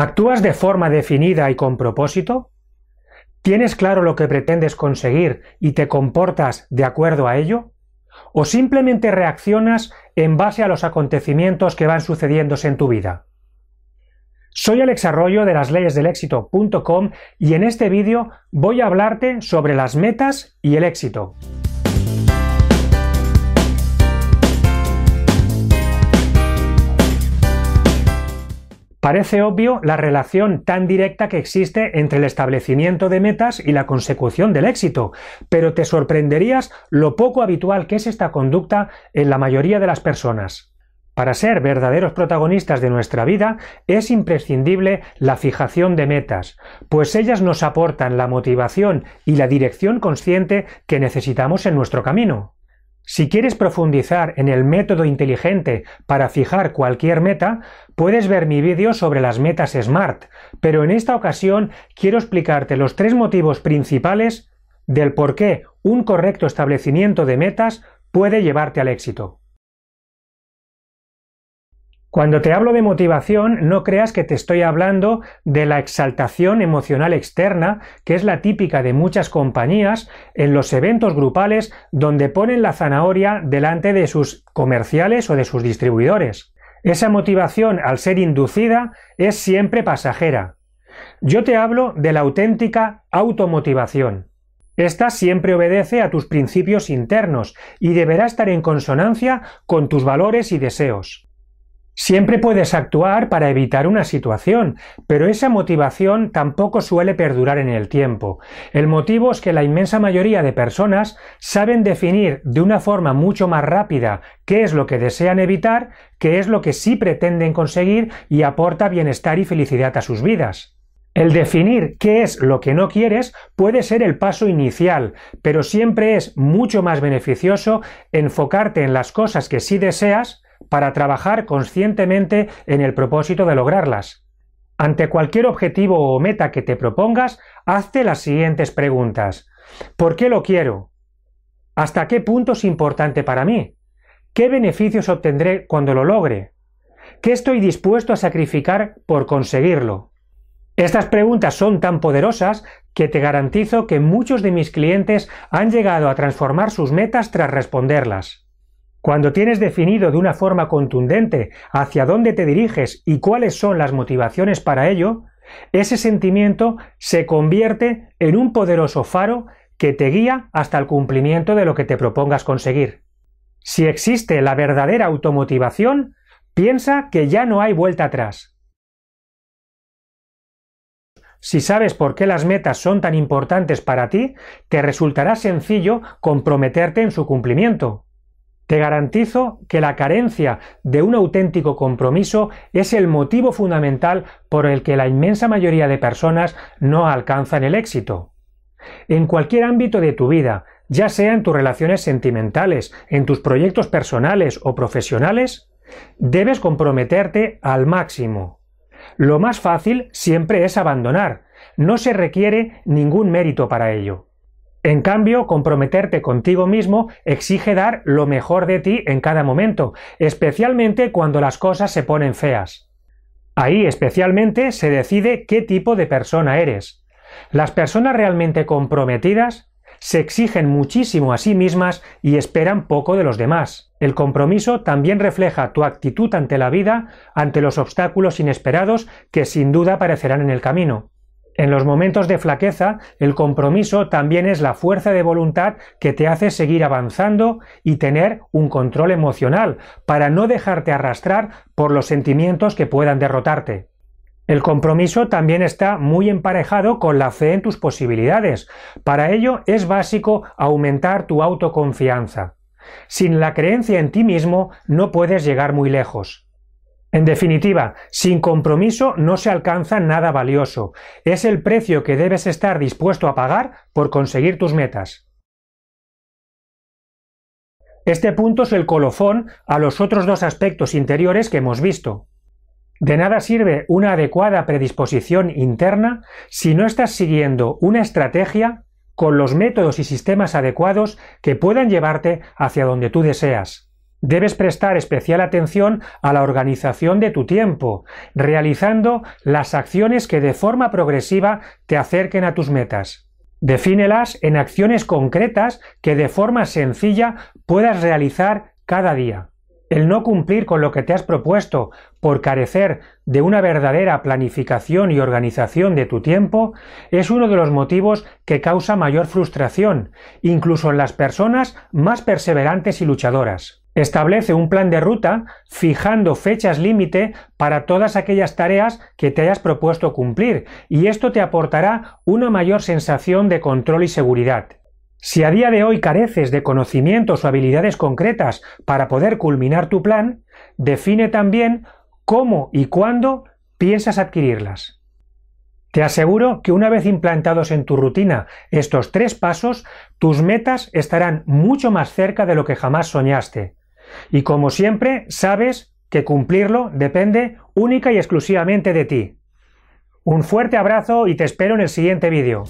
¿Actúas de forma definida y con propósito? ¿Tienes claro lo que pretendes conseguir y te comportas de acuerdo a ello? ¿O simplemente reaccionas en base a los acontecimientos que van sucediéndose en tu vida? Soy el Arroyo de las leyes del éxito.com y en este vídeo voy a hablarte sobre las metas y el éxito. Parece obvio la relación tan directa que existe entre el establecimiento de metas y la consecución del éxito, pero te sorprenderías lo poco habitual que es esta conducta en la mayoría de las personas. Para ser verdaderos protagonistas de nuestra vida es imprescindible la fijación de metas, pues ellas nos aportan la motivación y la dirección consciente que necesitamos en nuestro camino. Si quieres profundizar en el método inteligente para fijar cualquier meta, Puedes ver mi vídeo sobre las metas SMART, pero en esta ocasión quiero explicarte los tres motivos principales del por qué un correcto establecimiento de metas puede llevarte al éxito. Cuando te hablo de motivación, no creas que te estoy hablando de la exaltación emocional externa, que es la típica de muchas compañías en los eventos grupales donde ponen la zanahoria delante de sus comerciales o de sus distribuidores. Esa motivación, al ser inducida, es siempre pasajera. Yo te hablo de la auténtica automotivación. Esta siempre obedece a tus principios internos y deberá estar en consonancia con tus valores y deseos. Siempre puedes actuar para evitar una situación, pero esa motivación tampoco suele perdurar en el tiempo. El motivo es que la inmensa mayoría de personas saben definir de una forma mucho más rápida qué es lo que desean evitar, qué es lo que sí pretenden conseguir y aporta bienestar y felicidad a sus vidas. El definir qué es lo que no quieres puede ser el paso inicial, pero siempre es mucho más beneficioso enfocarte en las cosas que sí deseas para trabajar conscientemente en el propósito de lograrlas. Ante cualquier objetivo o meta que te propongas, hazte las siguientes preguntas. ¿Por qué lo quiero? ¿Hasta qué punto es importante para mí? ¿Qué beneficios obtendré cuando lo logre? ¿Qué estoy dispuesto a sacrificar por conseguirlo? Estas preguntas son tan poderosas que te garantizo que muchos de mis clientes han llegado a transformar sus metas tras responderlas. Cuando tienes definido de una forma contundente hacia dónde te diriges y cuáles son las motivaciones para ello, ese sentimiento se convierte en un poderoso faro que te guía hasta el cumplimiento de lo que te propongas conseguir. Si existe la verdadera automotivación, piensa que ya no hay vuelta atrás. Si sabes por qué las metas son tan importantes para ti, te resultará sencillo comprometerte en su cumplimiento. Te garantizo que la carencia de un auténtico compromiso es el motivo fundamental por el que la inmensa mayoría de personas no alcanzan el éxito. En cualquier ámbito de tu vida, ya sea en tus relaciones sentimentales, en tus proyectos personales o profesionales, debes comprometerte al máximo. Lo más fácil siempre es abandonar, no se requiere ningún mérito para ello. En cambio, comprometerte contigo mismo exige dar lo mejor de ti en cada momento, especialmente cuando las cosas se ponen feas. Ahí especialmente se decide qué tipo de persona eres. Las personas realmente comprometidas se exigen muchísimo a sí mismas y esperan poco de los demás. El compromiso también refleja tu actitud ante la vida, ante los obstáculos inesperados que sin duda aparecerán en el camino. En los momentos de flaqueza, el compromiso también es la fuerza de voluntad que te hace seguir avanzando y tener un control emocional para no dejarte arrastrar por los sentimientos que puedan derrotarte. El compromiso también está muy emparejado con la fe en tus posibilidades. Para ello es básico aumentar tu autoconfianza. Sin la creencia en ti mismo no puedes llegar muy lejos. En definitiva, sin compromiso no se alcanza nada valioso. Es el precio que debes estar dispuesto a pagar por conseguir tus metas. Este punto es el colofón a los otros dos aspectos interiores que hemos visto. De nada sirve una adecuada predisposición interna si no estás siguiendo una estrategia con los métodos y sistemas adecuados que puedan llevarte hacia donde tú deseas. Debes prestar especial atención a la organización de tu tiempo, realizando las acciones que de forma progresiva te acerquen a tus metas. Defínelas en acciones concretas que de forma sencilla puedas realizar cada día. El no cumplir con lo que te has propuesto por carecer de una verdadera planificación y organización de tu tiempo es uno de los motivos que causa mayor frustración, incluso en las personas más perseverantes y luchadoras. Establece un plan de ruta fijando fechas límite para todas aquellas tareas que te hayas propuesto cumplir y esto te aportará una mayor sensación de control y seguridad. Si a día de hoy careces de conocimientos o habilidades concretas para poder culminar tu plan, define también cómo y cuándo piensas adquirirlas. Te aseguro que una vez implantados en tu rutina estos tres pasos, tus metas estarán mucho más cerca de lo que jamás soñaste. Y como siempre, sabes que cumplirlo depende única y exclusivamente de ti. Un fuerte abrazo y te espero en el siguiente vídeo.